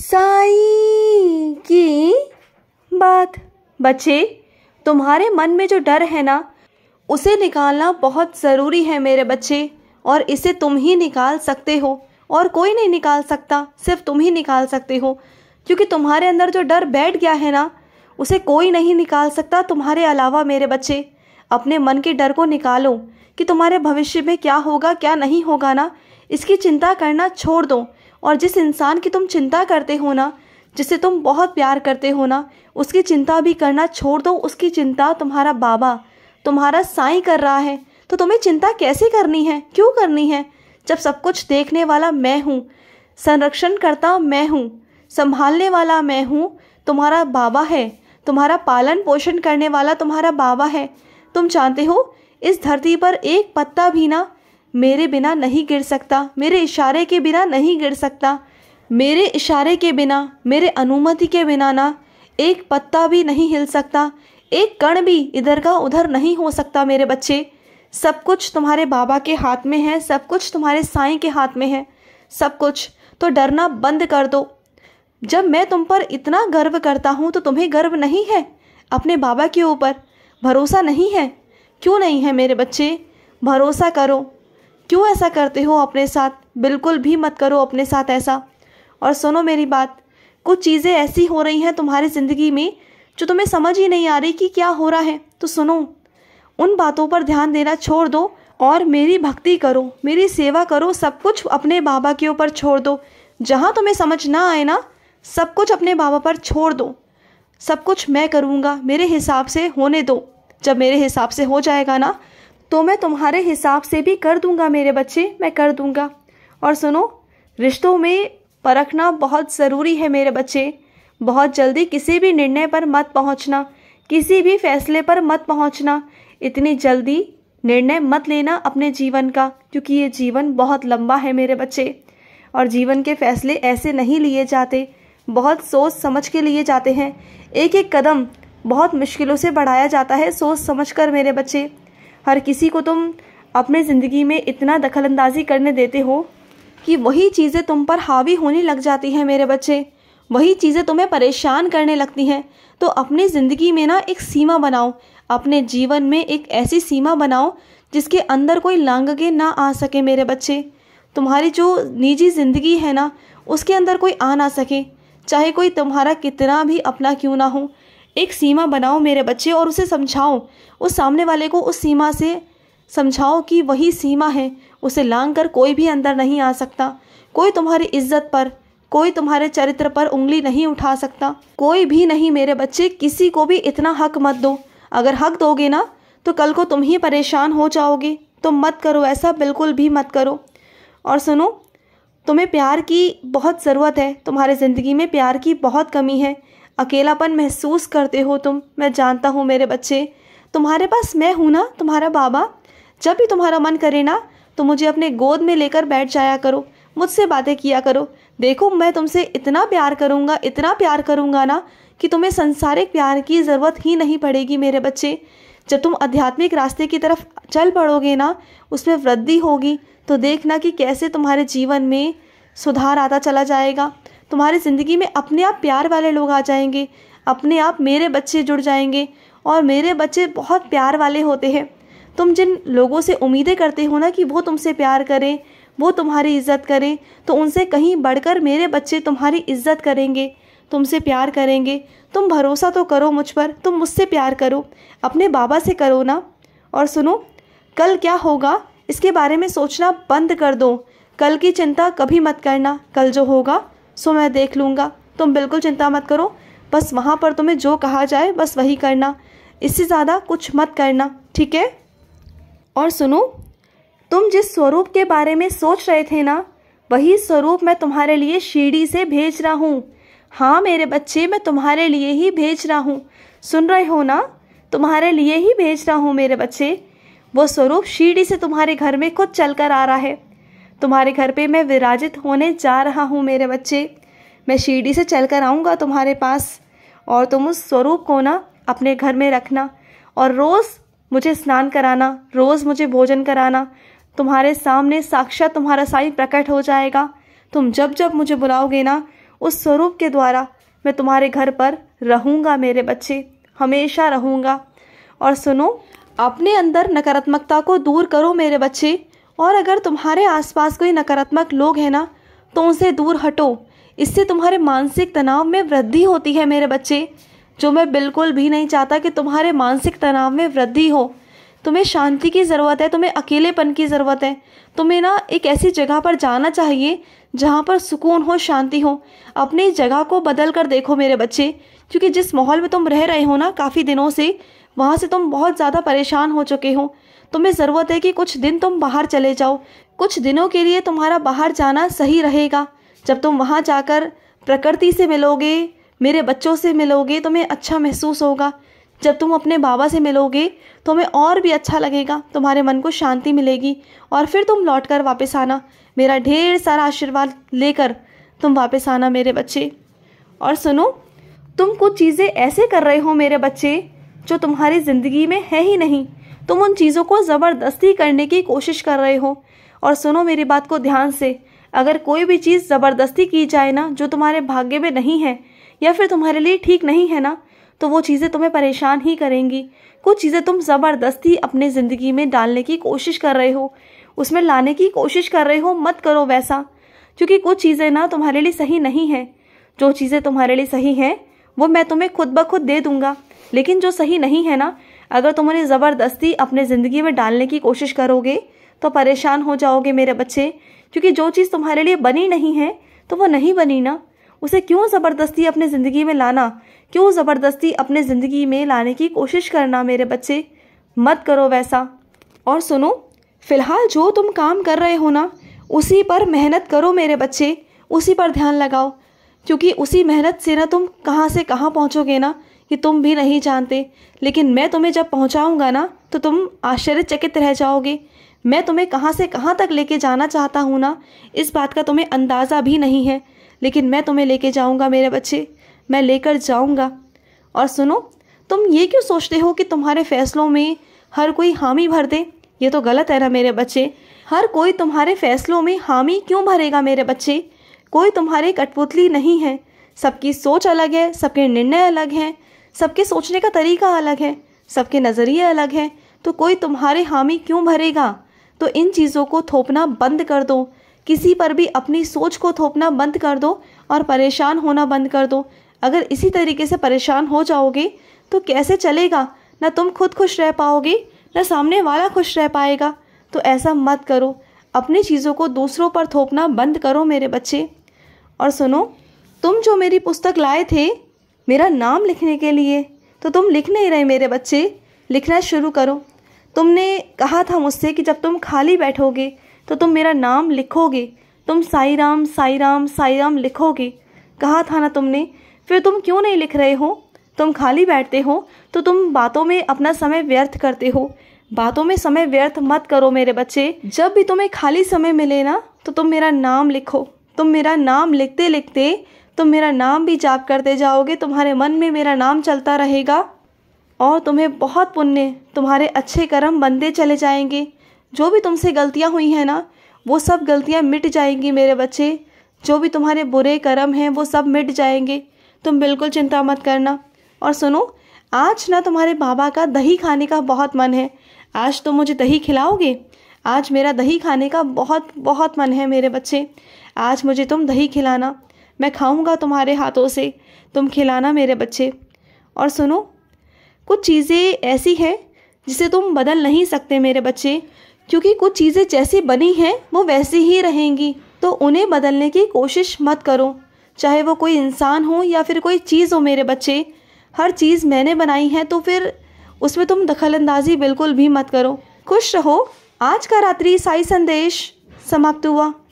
साई की बात बच्चे तुम्हारे मन में जो डर है ना उसे निकालना बहुत ज़रूरी है मेरे बच्चे और इसे तुम ही निकाल सकते हो और कोई नहीं निकाल सकता सिर्फ तुम ही निकाल सकते हो क्योंकि तुम्हारे अंदर जो डर बैठ गया है ना उसे कोई नहीं निकाल सकता तुम्हारे अलावा मेरे बच्चे अपने मन के डर को निकालो कि तुम्हारे भविष्य में क्या होगा क्या नहीं होगा ना इसकी चिंता करना छोड़ दो और जिस इंसान की तुम चिंता करते हो ना जिसे तुम बहुत प्यार करते हो ना उसकी चिंता भी करना छोड़ दो उसकी चिंता तुम्हारा बाबा तुम्हारा साई कर रहा है तो तुम्हें चिंता कैसे करनी है क्यों करनी है जब सब कुछ देखने वाला मैं हूँ संरक्षण करता मैं हूँ संभालने वाला मैं हूँ तुम्हारा बाबा है तुम्हारा पालन पोषण करने वाला तुम्हारा बाबा है तुम जानते हो इस धरती पर एक पत्ता भी ना मेरे बिना नहीं गिर सकता मेरे इशारे के बिना नहीं गिर सकता मेरे इशारे के बिना मेरे अनुमति के बिना ना एक पत्ता भी नहीं हिल सकता एक कण भी इधर का उधर नहीं हो सकता मेरे बच्चे सब कुछ तुम्हारे बाबा के हाथ में है सब कुछ तुम्हारे साईं के हाथ में है सब कुछ तो डरना बंद कर दो जब मैं तुम पर इतना गर्व करता हूँ तो तुम्हें गर्व नहीं है अपने बाबा के ऊपर भरोसा नहीं है क्यों नहीं है मेरे बच्चे भरोसा करो क्यों ऐसा करते हो अपने साथ बिल्कुल भी मत करो अपने साथ ऐसा और सुनो मेरी बात कुछ चीज़ें ऐसी हो रही हैं तुम्हारी ज़िंदगी में जो तुम्हें समझ ही नहीं आ रही कि क्या हो रहा है तो सुनो उन बातों पर ध्यान देना छोड़ दो और मेरी भक्ति करो मेरी सेवा करो सब कुछ अपने बाबा के ऊपर छोड़ दो जहाँ तुम्हें समझ ना आए ना सब कुछ अपने बाबा पर छोड़ दो सब कुछ मैं करूँगा मेरे हिसाब से होने दो जब मेरे हिसाब से हो जाएगा ना तो मैं तुम्हारे हिसाब से भी कर दूंगा मेरे बच्चे मैं कर दूंगा और सुनो रिश्तों में परखना बहुत ज़रूरी है मेरे बच्चे बहुत जल्दी किसी भी निर्णय पर मत पहुंचना किसी भी फैसले पर मत पहुंचना इतनी जल्दी निर्णय मत लेना अपने जीवन का क्योंकि ये जीवन बहुत लंबा है मेरे बच्चे और जीवन के फैसले ऐसे नहीं लिए जाते बहुत सोच समझ के लिए जाते हैं एक एक कदम बहुत मुश्किलों से बढ़ाया जाता है सोच समझ कर मेरे बच्चे हर किसी को तुम अपने ज़िंदगी में इतना दखलंदाजी करने देते हो कि वही चीज़ें तुम पर हावी होने लग जाती हैं मेरे बच्चे वही चीज़ें तुम्हें परेशान करने लगती हैं तो अपनी ज़िंदगी में ना एक सीमा बनाओ अपने जीवन में एक ऐसी सीमा बनाओ जिसके अंदर कोई के ना आ सके मेरे बच्चे तुम्हारी जो निजी ज़िंदगी है ना उसके अंदर कोई आ ना सके चाहे कोई तुम्हारा कितना भी अपना क्यों ना हो एक सीमा बनाओ मेरे बच्चे और उसे समझाओ उस सामने वाले को उस सीमा से समझाओ कि वही सीमा है उसे लांग कर कोई भी अंदर नहीं आ सकता कोई तुम्हारी इज्जत पर कोई तुम्हारे चरित्र पर उंगली नहीं उठा सकता कोई भी नहीं मेरे बच्चे किसी को भी इतना हक मत दो अगर हक दोगे ना तो कल को तुम ही परेशान हो जाओगे तो मत करो ऐसा बिल्कुल भी मत करो और सुनो तुम्हें प्यार की बहुत ज़रूरत है तुम्हारे ज़िंदगी में प्यार की बहुत कमी है अकेलापन महसूस करते हो तुम मैं जानता हूँ मेरे बच्चे तुम्हारे पास मैं हूँ ना तुम्हारा बाबा जब भी तुम्हारा मन करे ना तो मुझे अपने गोद में लेकर बैठ जाया करो मुझसे बातें किया करो देखो मैं तुमसे इतना प्यार करूँगा इतना प्यार करूँगा ना कि तुम्हें संसारिक प्यार की ज़रूरत ही नहीं पड़ेगी मेरे बच्चे जब तुम आध्यात्मिक रास्ते की तरफ चल पड़ोगे ना उसमें वृद्धि होगी तो देखना कि कैसे तुम्हारे जीवन में सुधार आता चला जाएगा तुम्हारी ज़िंदगी में अपने आप प्यार वाले लोग आ जाएंगे अपने आप मेरे बच्चे जुड़ जाएंगे और मेरे बच्चे बहुत प्यार वाले होते हैं तुम जिन लोगों से उम्मीदें करते हो ना कि वो तुमसे प्यार करें वो तुम्हारी इज्जत करें तो उनसे कहीं बढ़कर मेरे बच्चे तुम्हारी इज्जत करेंगे तुमसे प्यार करेंगे तुम भरोसा तो करो मुझ पर तुम मुझसे प्यार करो अपने बाबा से करो ना और सुनो कल क्या होगा इसके बारे में सोचना बंद कर दो कल की चिंता कभी मत करना कल जो होगा सो मैं देख लूँगा तुम बिल्कुल चिंता मत करो बस वहाँ पर तुम्हें जो कहा जाए बस वही करना इससे ज़्यादा कुछ मत करना ठीक है और सुनो तुम जिस स्वरूप के बारे में सोच रहे थे ना वही स्वरूप मैं तुम्हारे लिए शीढ़ी से भेज रहा हूँ हाँ मेरे बच्चे मैं तुम्हारे लिए ही भेज रहा हूँ सुन रहे हो ना तुम्हारे लिए ही भेज रहा हूँ मेरे बच्चे वो स्वरूप शीढ़ी से तुम्हारे घर में खुद चल कर आ रहा है तुम्हारे घर पे मैं विराजित होने जा रहा हूँ मेरे बच्चे मैं शिरडी से चल कर आऊँगा तुम्हारे पास और तुम उस स्वरूप को ना अपने घर में रखना और रोज़ मुझे स्नान कराना रोज़ मुझे भोजन कराना तुम्हारे सामने साक्षात तुम्हारा साई प्रकट हो जाएगा तुम जब जब मुझे बुलाओगे ना उस स्वरूप के द्वारा मैं तुम्हारे घर पर रहूँगा मेरे बच्चे हमेशा रहूँगा और सुनो अपने अंदर नकारात्मकता को दूर करो मेरे बच्चे और अगर तुम्हारे आसपास कोई नकारात्मक लोग हैं ना तो उनसे दूर हटो इससे तुम्हारे मानसिक तनाव में वृद्धि होती है मेरे बच्चे जो मैं बिल्कुल भी नहीं चाहता कि तुम्हारे मानसिक तनाव में वृद्धि हो तुम्हें शांति की ज़रूरत है तुम्हें अकेलेपन की ज़रूरत है तुम्हें ना एक ऐसी जगह पर जाना चाहिए जहाँ पर सुकून हो शांति हो अपनी जगह को बदल कर देखो मेरे बच्चे क्योंकि जिस माहौल में तुम रह रहे हो ना काफ़ी दिनों से वहाँ से तुम बहुत ज़्यादा परेशान हो चुके हो तुम्हें ज़रूरत है कि कुछ दिन तुम बाहर चले जाओ कुछ दिनों के लिए तुम्हारा बाहर जाना सही रहेगा जब तुम वहाँ जाकर प्रकृति से मिलोगे मेरे बच्चों से मिलोगे तुम्हें अच्छा महसूस होगा जब तुम अपने बाबा से मिलोगे तो हमें और भी अच्छा लगेगा तुम्हारे मन को शांति मिलेगी और फिर तुम लौट कर वापस आना मेरा ढेर सारा आशीर्वाद लेकर तुम वापस आना मेरे बच्चे और सुनो तुम कुछ चीज़ें ऐसे कर रहे हो मेरे बच्चे जो तुम्हारी ज़िंदगी में है ही नहीं तुम उन चीज़ों को ज़बरदस्ती करने की कोशिश कर रहे हो और सुनो मेरी बात को ध्यान से अगर कोई भी चीज़ ज़बरदस्ती की जाए ना जो तुम्हारे भाग्य में नहीं है या फिर तुम्हारे लिए ठीक नहीं है ना तो वो चीज़ें तुम्हें परेशान ही करेंगी कुछ चीज़ें तुम ज़बरदस्ती अपने ज़िंदगी में डालने की कोशिश कर रहे हो उसमें लाने की कोशिश कर रहे हो मत करो वैसा क्योंकि कुछ चीज़ें ना तुम्हारे लिए सही नहीं हैं जो चीज़ें तुम्हारे लिए सही हैं वो मैं तुम्हें खुद ब खुद दे दूंगा लेकिन जो सही नहीं है ना अगर तुम उन्हें ज़बरदस्ती अपने ज़िंदगी में डालने की कोशिश करोगे तो परेशान हो जाओगे मेरे बच्चे क्योंकि जो चीज़ तुम्हारे लिए बनी नहीं है तो वो नहीं बनी ना उसे क्यों ज़बरदस्ती अपने ज़िंदगी में लाना क्यों ज़बरदस्ती अपने ज़िंदगी में लाने की कोशिश करना मेरे बच्चे मत करो वैसा और सुनो फ़िलहाल जो तुम काम कर रहे हो ना उसी पर मेहनत करो मेरे बच्चे उसी पर ध्यान लगाओ क्योंकि उसी मेहनत से ना तुम कहाँ से कहाँ पहुँचोगे ना कि तुम भी नहीं जानते लेकिन मैं तुम्हें जब पहुंचाऊंगा ना तो तुम आश्चर्यचकित रह जाओगे मैं तुम्हें कहाँ से कहाँ तक लेके जाना चाहता हूँ ना इस बात का तुम्हें अंदाज़ा भी नहीं है लेकिन मैं तुम्हें लेके जाऊँगा मेरे बच्चे मैं लेकर जाऊँगा और सुनो तुम ये क्यों सोचते हो कि तुम्हारे फैसलों में हर कोई हामी भर दे ये तो गलत है ना मेरे बच्चे हर कोई तुम्हारे फैसलों में हामी क्यों भरेगा मेरे बच्चे कोई तुम्हारे कठपुतली नहीं है सबकी सोच अलग है सबके निर्णय अलग हैं सबके सोचने का तरीका अलग है सबके नज़रिए अलग हैं तो कोई तुम्हारे हामी क्यों भरेगा तो इन चीज़ों को थोपना बंद कर दो किसी पर भी अपनी सोच को थोपना बंद कर दो और परेशान होना बंद कर दो अगर इसी तरीके से परेशान हो जाओगे तो कैसे चलेगा ना तुम खुद खुश रह पाओगे ना सामने वाला खुश रह पाएगा तो ऐसा मत करो अपनी चीज़ों को दूसरों पर थोपना बंद करो मेरे बच्चे और सुनो तुम जो मेरी पुस्तक लाए थे मेरा नाम लिखने के लिए तो तुम लिख नहीं रहे मेरे बच्चे लिखना शुरू करो तुमने कहा था मुझसे कि जब तुम खाली बैठोगे तो तुम मेरा नाम लिखोगे तुम साई राम साई राम साई राम लिखोगे कहा था ना तुमने फिर तुम क्यों नहीं लिख रहे हो तुम खाली बैठते हो तो तुम बातों में अपना समय व्यर्थ करते हो बातों में समय व्यर्थ मत करो मेरे बच्चे जब भी तुम्हें खाली समय मिले ना तो तुम मेरा नाम लिखो तुम मेरा नाम लिखते लिखते तुम मेरा नाम भी जाप करते जाओगे तुम्हारे मन में मेरा नाम चलता रहेगा और तुम्हें बहुत पुण्य तुम्हारे अच्छे कर्म बनते चले जाएंगे जो भी तुमसे गलतियाँ हुई हैं ना वो सब गलतियाँ मिट जाएंगी मेरे बच्चे जो भी तुम्हारे बुरे कर्म हैं वो सब मिट जाएंगे तुम बिल्कुल चिंता मत करना और सुनो आज ना तुम्हारे बाबा का दही खाने का बहुत मन है आज तुम मुझे दही खिलाओगे आज मेरा दही खाने का बहुत बहुत मन है मेरे बच्चे आज मुझे तुम दही खिलाना मैं खाऊंगा तुम्हारे हाथों से तुम खिलाना मेरे बच्चे और सुनो कुछ चीज़ें ऐसी हैं जिसे तुम बदल नहीं सकते मेरे बच्चे क्योंकि कुछ चीज़ें जैसी बनी हैं वो वैसी ही रहेंगी तो उन्हें बदलने की कोशिश मत करो चाहे वो कोई इंसान हो या फिर कोई चीज़ हो मेरे बच्चे हर चीज़ मैंने बनाई है तो फिर उसमें तुम दखल बिल्कुल भी मत करो खुश रहो आज का रात्रि साई संदेश समाप्त हुआ